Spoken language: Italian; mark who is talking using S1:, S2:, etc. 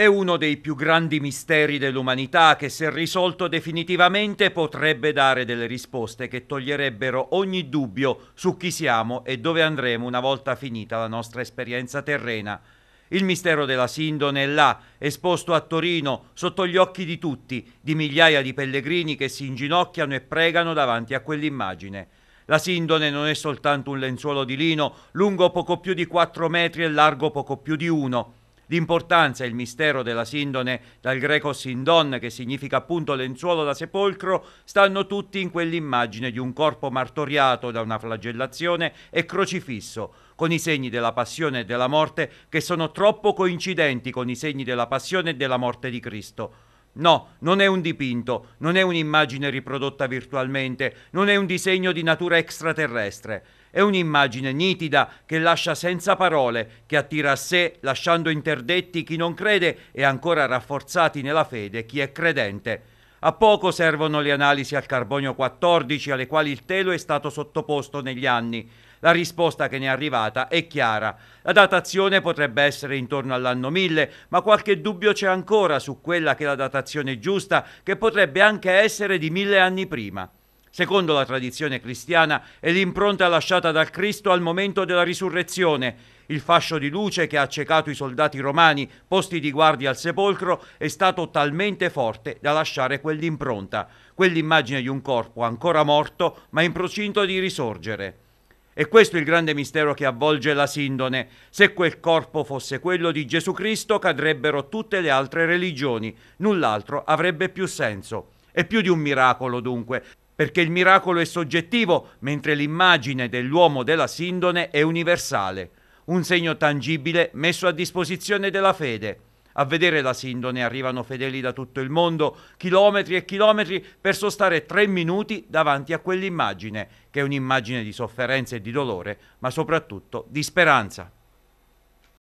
S1: È uno dei più grandi misteri dell'umanità che se risolto definitivamente potrebbe dare delle risposte che toglierebbero ogni dubbio su chi siamo e dove andremo una volta finita la nostra esperienza terrena. Il mistero della Sindone è là, esposto a Torino, sotto gli occhi di tutti, di migliaia di pellegrini che si inginocchiano e pregano davanti a quell'immagine. La Sindone non è soltanto un lenzuolo di lino, lungo poco più di 4 metri e largo poco più di 1 di importanza il mistero della sindone dal greco sindon, che significa appunto lenzuolo da sepolcro, stanno tutti in quell'immagine di un corpo martoriato da una flagellazione e crocifisso, con i segni della passione e della morte che sono troppo coincidenti con i segni della passione e della morte di Cristo. No, non è un dipinto, non è un'immagine riprodotta virtualmente, non è un disegno di natura extraterrestre. È un'immagine nitida che lascia senza parole, che attira a sé, lasciando interdetti chi non crede e ancora rafforzati nella fede chi è credente. A poco servono le analisi al carbonio 14 alle quali il telo è stato sottoposto negli anni. La risposta che ne è arrivata è chiara. La datazione potrebbe essere intorno all'anno 1000, ma qualche dubbio c'è ancora su quella che è la datazione giusta, che potrebbe anche essere di mille anni prima. Secondo la tradizione cristiana è l'impronta lasciata dal Cristo al momento della risurrezione. Il fascio di luce che ha accecato i soldati romani posti di guardia al sepolcro è stato talmente forte da lasciare quell'impronta, quell'immagine di un corpo ancora morto ma in procinto di risorgere. E questo è il grande mistero che avvolge la Sindone. Se quel corpo fosse quello di Gesù Cristo cadrebbero tutte le altre religioni, null'altro avrebbe più senso. È più di un miracolo, dunque, perché il miracolo è soggettivo, mentre l'immagine dell'uomo della Sindone è universale, un segno tangibile messo a disposizione della fede. A vedere la Sindone arrivano fedeli da tutto il mondo, chilometri e chilometri, per sostare tre minuti davanti a quell'immagine, che è un'immagine di sofferenza e di dolore, ma soprattutto di speranza.